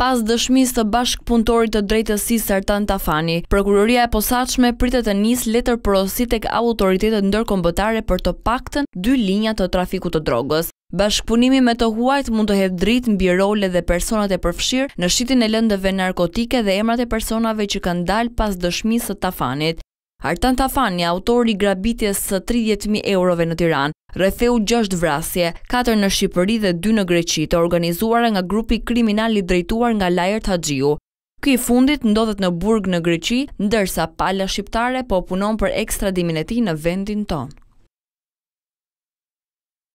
pas dëshmisë të bashkëpunëtorit të drejtësisë Sartan Tafani. Prokuroria e posaqme pritet e njës letër përosit të kë autoritetet ndërkombëtare për të pakten dy linja të trafiku të drogës. Bashkëpunimi me të huajt mund të hedhë dritë në birole dhe personat e përfshirë në shqitin e lëndëve narkotike dhe emrat e personave që kanë dalë pas dëshmisë të Tafanit. Artan Tafani, autori grabitjes së 30.000 eurove në Tiran, Rëthiu 6 vrasje, 4 në Shqipëri dhe 2 në Greqi të organizuar nga grupi kriminali drejtuar nga Lajer Tajiu. Këj fundit ndodhet në Burg në Greqi, ndërsa pala shqiptare po punon për ekstradimin e ti në vendin tonë.